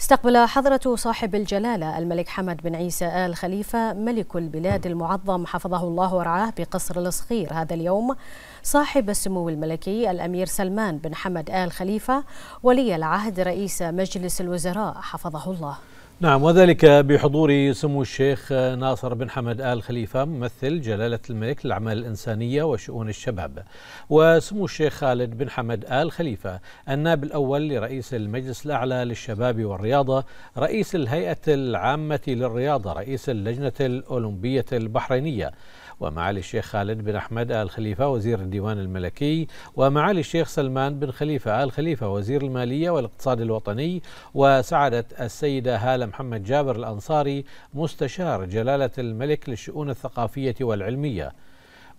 استقبل حضرة صاحب الجلالة الملك حمد بن عيسى آل خليفة ملك البلاد المعظم حفظه الله ورعاه بقصر الصغير هذا اليوم صاحب السمو الملكي الأمير سلمان بن حمد آل خليفة ولي العهد رئيس مجلس الوزراء حفظه الله نعم وذلك بحضور سمو الشيخ ناصر بن حمد آل خليفة ممثل جلالة الملك للأعمال الإنسانية وشؤون الشباب وسمو الشيخ خالد بن حمد آل خليفة النائب الأول لرئيس المجلس الأعلى للشباب والرياضة رئيس الهيئة العامة للرياضة رئيس اللجنة الأولمبية البحرينية ومعالي الشيخ خالد بن أحمد آل خليفة وزير الديوان الملكي ومعالي الشيخ سلمان بن خليفة آل خليفة وزير المالية والاقتصاد الوطني وسعادة السيدة هالة محمد جابر الأنصاري مستشار جلالة الملك للشؤون الثقافية والعلمية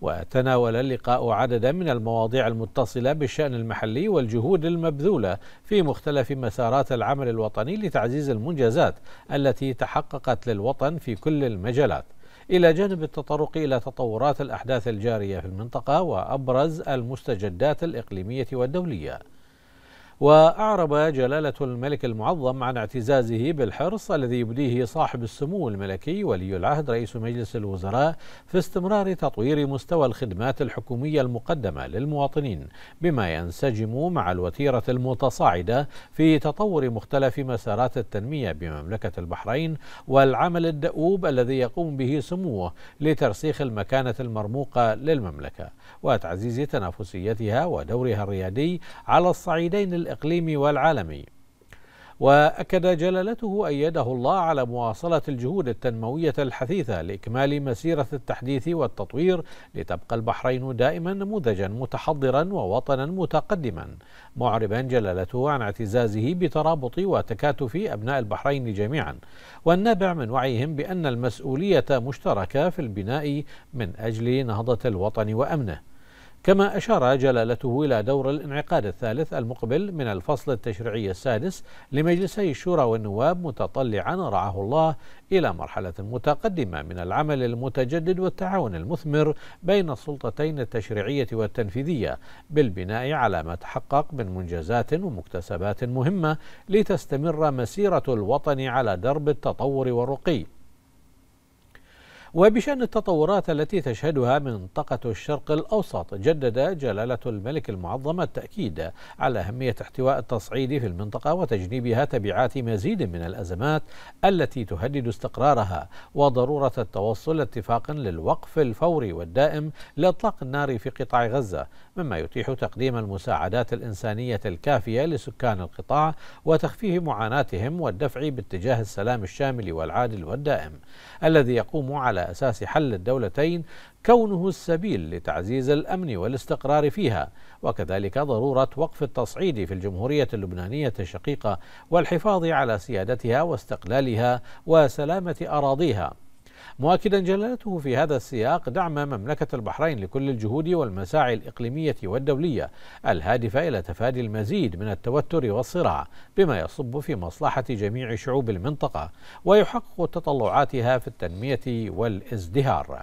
وتناول اللقاء عددا من المواضيع المتصلة بالشأن المحلي والجهود المبذولة في مختلف مسارات العمل الوطني لتعزيز المنجزات التي تحققت للوطن في كل المجالات إلى جانب التطرق إلى تطورات الأحداث الجارية في المنطقة وأبرز المستجدات الإقليمية والدولية وأعرب جلالة الملك المعظم عن اعتزازه بالحرص الذي يبديه صاحب السمو الملكي ولي العهد رئيس مجلس الوزراء في استمرار تطوير مستوى الخدمات الحكومية المقدمة للمواطنين بما ينسجم مع الوتيرة المتصاعدة في تطور مختلف مسارات التنمية بمملكة البحرين والعمل الدؤوب الذي يقوم به سموه لترسيخ المكانة المرموقة للمملكة وتعزيز تنافسيتها ودورها الريادي على الصعيدين الإقليمي والعالمي وأكد جلالته أيده الله على مواصلة الجهود التنموية الحثيثة لإكمال مسيرة التحديث والتطوير لتبقى البحرين دائما نموذجا متحضرا ووطنا متقدما معربا جلالته عن اعتزازه بترابط وتكاتف أبناء البحرين جميعا والنابع من وعيهم بأن المسؤولية مشتركة في البناء من أجل نهضة الوطن وأمنه كما أشار جلالته إلى دور الانعقاد الثالث المقبل من الفصل التشريعي السادس لمجلسي الشورى والنواب متطلعا رعاه الله إلى مرحلة متقدمة من العمل المتجدد والتعاون المثمر بين السلطتين التشريعية والتنفيذية بالبناء على ما تحقق من منجزات ومكتسبات مهمة لتستمر مسيرة الوطن على درب التطور والرقي وبشأن التطورات التي تشهدها منطقة الشرق الأوسط جدد جلالة الملك المعظم التأكيد على أهمية احتواء التصعيد في المنطقة وتجنيبها تبعات مزيد من الأزمات التي تهدد استقرارها وضرورة التوصل اتفاق للوقف الفوري والدائم لإطلاق النار في قطاع غزة مما يتيح تقديم المساعدات الإنسانية الكافية لسكان القطاع وتخفيف معاناتهم والدفع باتجاه السلام الشامل والعادل والدائم الذي يقوم على على أساس حل الدولتين كونه السبيل لتعزيز الأمن والاستقرار فيها وكذلك ضرورة وقف التصعيد في الجمهورية اللبنانية الشقيقة والحفاظ على سيادتها واستقلالها وسلامة أراضيها مؤكدا جلالته في هذا السياق دعم مملكة البحرين لكل الجهود والمساعي الإقليمية والدولية الهادفة إلى تفادي المزيد من التوتر والصراع بما يصب في مصلحة جميع شعوب المنطقة ويحقق تطلعاتها في التنمية والازدهار